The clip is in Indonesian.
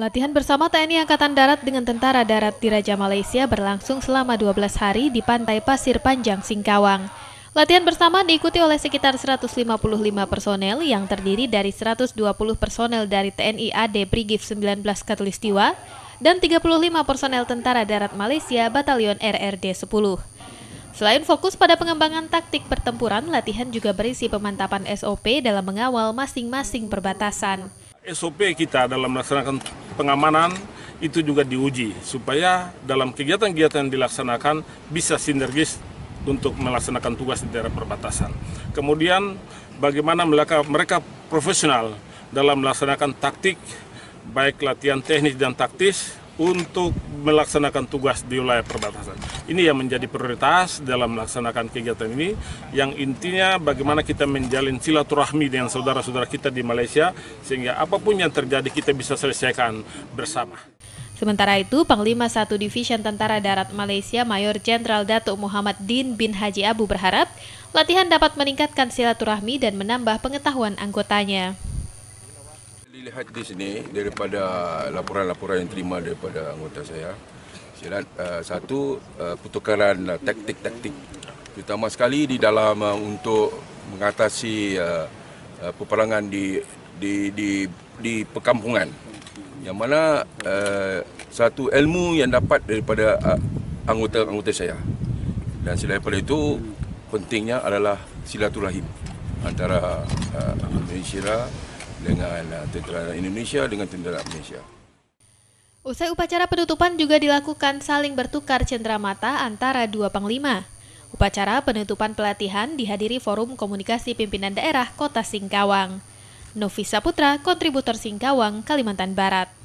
Latihan bersama TNI Angkatan Darat dengan Tentara Darat di Raja Malaysia berlangsung selama 12 hari di Pantai Pasir Panjang Singkawang. Latihan bersama diikuti oleh sekitar 155 personel yang terdiri dari 120 personel dari TNI AD Brigif 19 Katulistiwa dan 35 personel Tentara Darat Malaysia Batalion RRD 10. Selain fokus pada pengembangan taktik pertempuran, latihan juga berisi pemantapan SOP dalam mengawal masing-masing perbatasan. SOP kita dalam melaksanakan pengamanan itu juga diuji supaya dalam kegiatan-kegiatan yang dilaksanakan bisa sinergis untuk melaksanakan tugas di daerah perbatasan. Kemudian bagaimana mereka, mereka profesional dalam melaksanakan taktik baik latihan teknis dan taktis untuk melaksanakan tugas di wilayah perbatasan. Ini yang menjadi prioritas dalam melaksanakan kegiatan ini, yang intinya bagaimana kita menjalin silaturahmi dengan saudara-saudara kita di Malaysia, sehingga apapun yang terjadi kita bisa selesaikan bersama. Sementara itu, Panglima 1 Division Tentara Darat Malaysia Mayor Jenderal Datuk Muhammad Din bin Haji Abu berharap latihan dapat meningkatkan silaturahmi dan menambah pengetahuan anggotanya. dilihat di sini daripada laporan-laporan yang terima daripada anggota saya. Silat uh, satu uh, pertukaran uh, taktik-taktik. Terutama sekali di dalam uh, untuk mengatasi uh, uh, peperangan di, di di di perkampungan. Yang mana uh, satu ilmu yang dapat daripada uh, anggota-anggota saya. Dan selain daripada itu pentingnya adalah silaturahim antara uh, Amin dengan eh, tentera Indonesia dengan tentera Malaysia. Usai upacara penutupan juga dilakukan saling bertukar cenderamata antara dua panglima. Upacara penutupan pelatihan dihadiri Forum Komunikasi Pimpinan Daerah Kota Singkawang. Novisa Putra, kontributor Singkawang, Kalimantan Barat.